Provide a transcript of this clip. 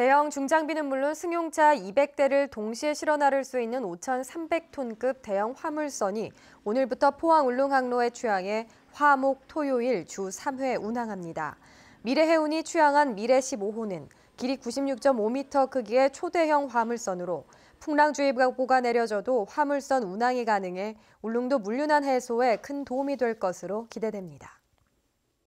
대형 중장비는 물론 승용차 200대를 동시에 실어 나를 수 있는 5,300톤급 대형 화물선이 오늘부터 포항 울릉항로에 취항해 화목 토요일 주 3회 운항합니다. 미래해운이 취항한 미래 15호는 길이 96.5m 크기의 초대형 화물선으로 풍랑주의보가 내려져도 화물선 운항이 가능해 울릉도 물류난 해소에 큰 도움이 될 것으로 기대됩니다.